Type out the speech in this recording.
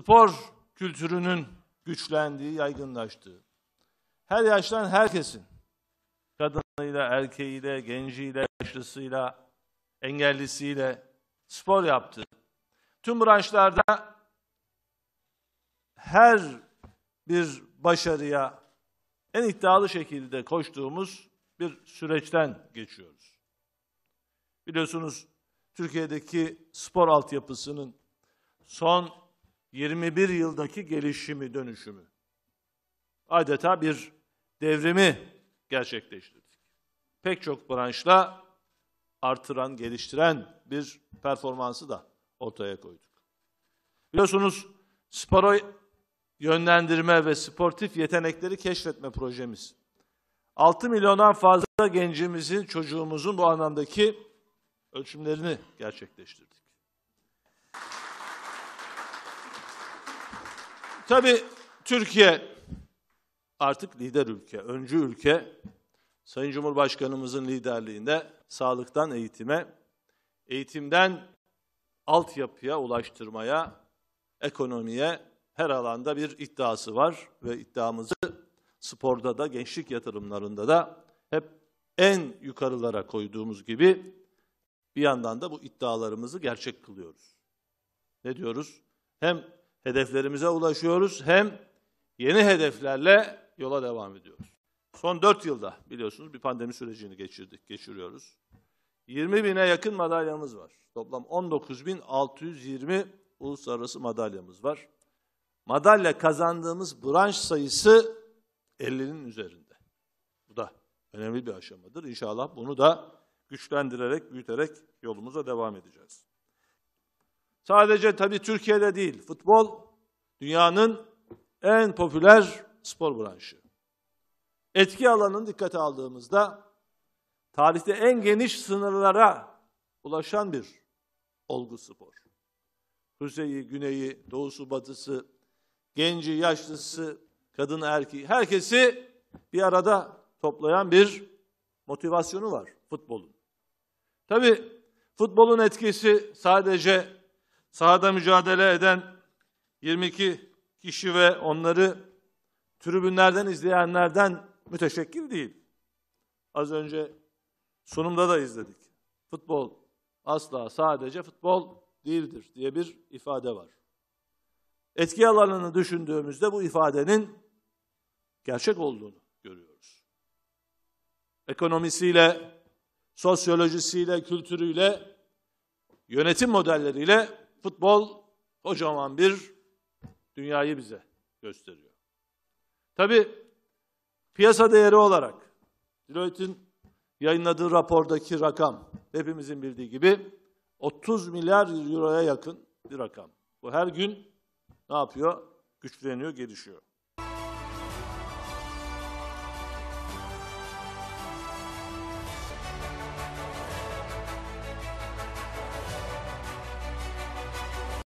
spor kültürünün güçlendiği, yaygınlaştığı. Her yaştan herkesin, kadınıyla, erkeğiyle, genciyle, yaşlısıyla, engellisiyle spor yaptığı, tüm branşlarda her bir başarıya en iddialı şekilde koştuğumuz bir süreçten geçiyoruz. Biliyorsunuz Türkiye'deki spor altyapısının son 21 yıldaki gelişimi, dönüşümü. Adeta bir devrimi gerçekleştirdik. Pek çok branşla artıran, geliştiren bir performansı da ortaya koyduk. Biliyorsunuz spora yönlendirme ve sportif yetenekleri keşfetme projemiz. 6 milyondan fazla gencimizin, çocuğumuzun bu anlamdaki ölçümlerini gerçekleştirdik. Tabi Türkiye artık lider ülke, öncü ülke. Sayın Cumhurbaşkanımızın liderliğinde sağlıktan eğitime, eğitimden altyapıya ulaştırmaya, ekonomiye her alanda bir iddiası var ve iddiamızı sporda da gençlik yatırımlarında da hep en yukarılara koyduğumuz gibi bir yandan da bu iddialarımızı gerçek kılıyoruz. Ne diyoruz? Hem hedeflerimize ulaşıyoruz hem yeni hedeflerle yola devam ediyoruz. Son 4 yılda biliyorsunuz bir pandemi sürecini geçirdik, geçiriyoruz. 20 bine yakın madalyamız var. Toplam 19.620 uluslararası madalyamız var. Madalya kazandığımız branş sayısı 50'nin üzerinde. Bu da önemli bir aşamadır. İnşallah bunu da güçlendirerek, büyüterek yolumuza devam edeceğiz. Sadece tabii Türkiye'de değil, futbol dünyanın en popüler spor branşı. Etki alanını dikkate aldığımızda tarihte en geniş sınırlara ulaşan bir olgu spor. Kuzeyi, güneyi, doğusu, batısı, genci, yaşlısı, kadın, erkeği, herkesi bir arada toplayan bir motivasyonu var futbolun. Tabii futbolun etkisi sadece Sahada mücadele eden 22 kişi ve onları tribünlerden izleyenlerden müteşekkil değil. Az önce sunumda da izledik. Futbol asla sadece futbol değildir diye bir ifade var. Etki alanını düşündüğümüzde bu ifadenin gerçek olduğunu görüyoruz. Ekonomisiyle, sosyolojisiyle, kültürüyle, yönetim modelleriyle futbol kocaman bir dünyayı bize gösteriyor. Tabi piyasa değeri olarak Deloitte'in yayınladığı rapordaki rakam hepimizin bildiği gibi 30 milyar euroya yakın bir rakam. Bu her gün ne yapıyor? Güçleniyor, gelişiyor.